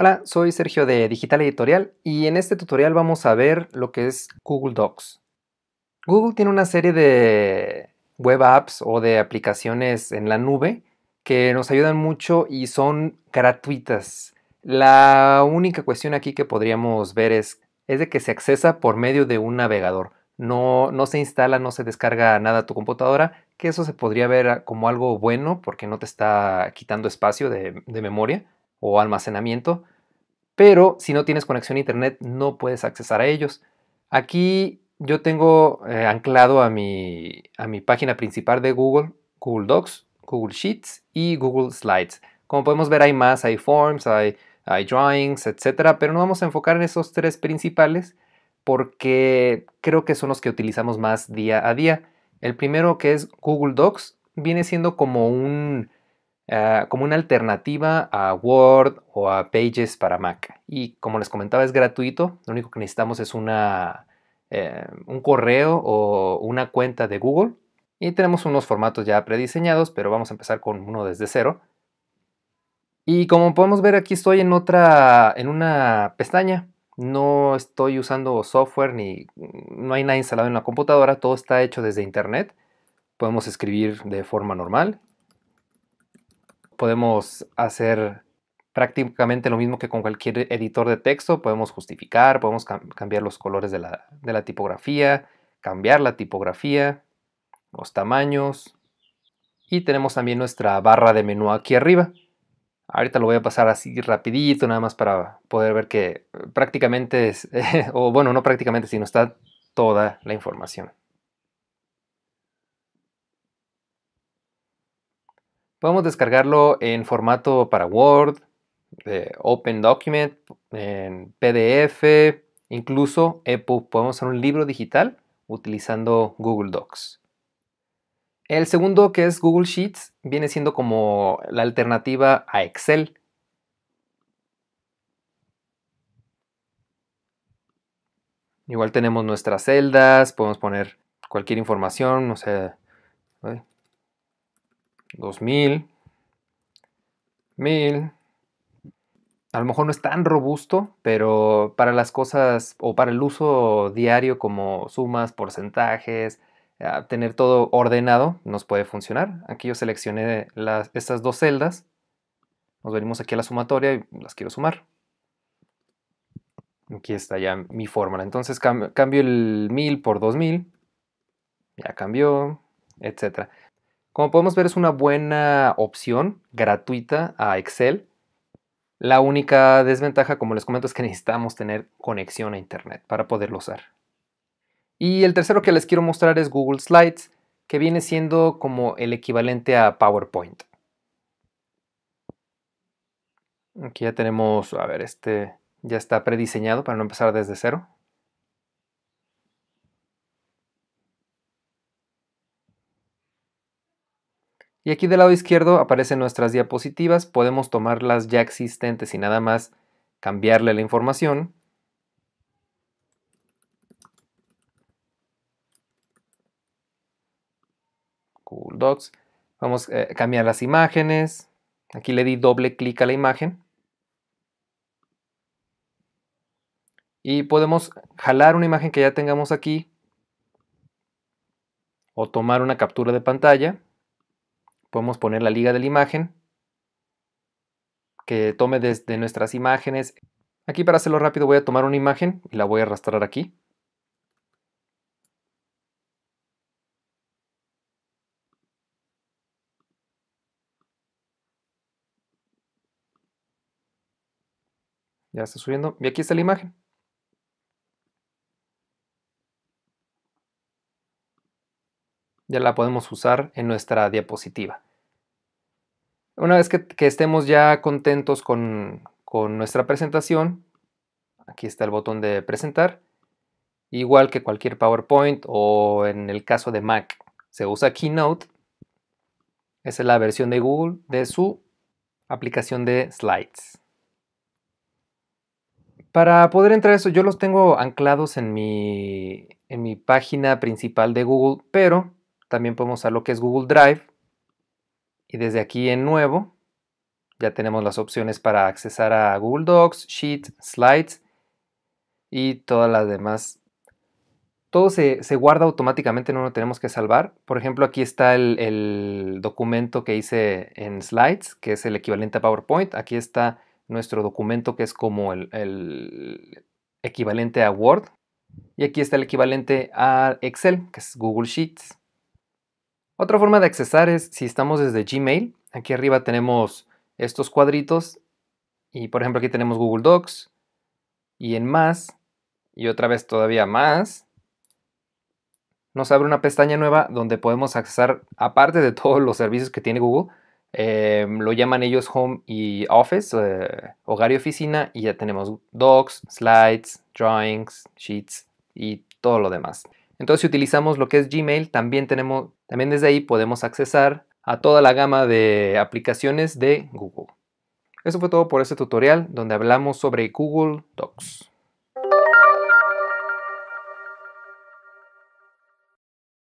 Hola, soy Sergio de Digital Editorial y en este tutorial vamos a ver lo que es Google Docs. Google tiene una serie de web apps o de aplicaciones en la nube que nos ayudan mucho y son gratuitas. La única cuestión aquí que podríamos ver es, es de que se accesa por medio de un navegador. No, se instala, no se descarga nada a tu computadora, que eso se podría ver como algo bueno porque no te está quitando espacio de memoria o almacenamiento, pero si no tienes conexión a internet no puedes accesar a ellos. Aquí yo tengo eh, anclado a mi, a mi página principal de Google, Google Docs, Google Sheets y Google Slides. Como podemos ver hay más, hay forms, hay, hay drawings, etcétera, pero no vamos a enfocar en esos tres principales porque creo que son los que utilizamos más día a día. El primero que es Google Docs viene siendo como un Ah, como una alternativa a Word o a Pages para Mac. Y como les comentaba, es gratuito. Lo único que necesitamos es una, eh, un correo o una cuenta de Google. Y tenemos unos formatos ya prediseñados, pero vamos a empezar con uno desde cero. Y como podemos ver, aquí estoy en otra, en una pestaña. No estoy usando software ni no hay nada instalado en la computadora. Todo está hecho desde internet. Podemos escribir de forma normal podemos hacer prácticamente lo mismo que con cualquier editor de texto. Podemos justificar, podemos cambiar los colores de la, tipografía, cambiar la tipografía, los tamaños. Y tenemos también nuestra barra de menú aquí arriba. Ahorita lo voy a pasar así rapidito, nada más para poder ver que eh, prácticamente es, o bueno, no prácticamente, sino está toda la información. Podemos descargarlo en formato para Word, Open Document, en PDF, incluso EPUB. Podemos hacer un libro digital utilizando Google Docs. El segundo, que es Google Sheets, viene siendo como la alternativa a Excel. Igual tenemos nuestras celdas, podemos poner cualquier información, no sé, 2000, 1000. A lo mejor no es tan robusto, pero para las cosas o para el uso diario como sumas, porcentajes, ah, tener todo ordenado, nos puede funcionar. Aquí yo seleccioné las, estas dos celdas. Nos venimos aquí a la sumatoria y las quiero sumar. Aquí está ya mi fórmula. Entonces cambio el 1000 por 2000. Ya cambió, etcétera. Como podemos ver es una buena opción gratuita a Excel. La única desventaja, como les comento, es que necesitamos tener conexión a Internet para poderlo usar. Y el tercero que les quiero mostrar es Google Slides, que viene siendo como el equivalente a PowerPoint. Aquí ya tenemos, a ver, este ya está prediseñado para no empezar desde cero. Y aquí del lado izquierdo aparecen nuestras diapositivas, podemos tomar las ya existentes y nada más cambiarle la información. Cool Docs. Vamos a eh, cambiar las imágenes. Aquí le di doble clic a la imagen. Y podemos jalar una imagen que ya tengamos aquí o tomar una captura de pantalla. Podemos poner la liga de la imagen que tome desde nuestras imágenes. Aquí para hacerlo rápido voy a tomar una imagen y la voy a arrastrar aquí. Ya está subiendo. Y aquí está la imagen. ya la podemos usar en nuestra diapositiva. Una vez que, estemos ya contentos con, nuestra presentación, aquí está el botón de presentar, igual que cualquier PowerPoint o en el caso de Mac, se usa Keynote, esa es la versión de Google de su aplicación de slides. Para poder entrar a eso, yo los tengo anclados en en mi página principal de Google, pero también podemos usar lo que es Google Drive. Y desde aquí en nuevo, ya tenemos las opciones para accesar a Google Docs, Sheets, Slides y todas las demás. Todo se, guarda automáticamente, no lo tenemos que salvar. Por ejemplo, aquí está el, documento que hice en Slides, que es el equivalente a PowerPoint. Aquí está nuestro documento que es como el equivalente a Word. Y aquí está el equivalente a Excel, que es Google Sheets. Otra forma de accesar es si estamos desde Gmail. Aquí arriba tenemos estos cuadritos y por ejemplo aquí tenemos Google Docs y en más y otra vez todavía más. Nos abre una pestaña nueva donde podemos accesar, aparte de todos los servicios que tiene Google, em, lo llaman ellos Home y Office, eh, hogar y oficina, y ya tenemos Docs, Slides, Drawings, Sheets y todo lo demás. Entonces, si utilizamos lo que es Gmail, también tenemos, también desde ahí podemos accesar a toda la gama de aplicaciones de Google. Eso fue todo por este tutorial donde hablamos sobre Google Docs.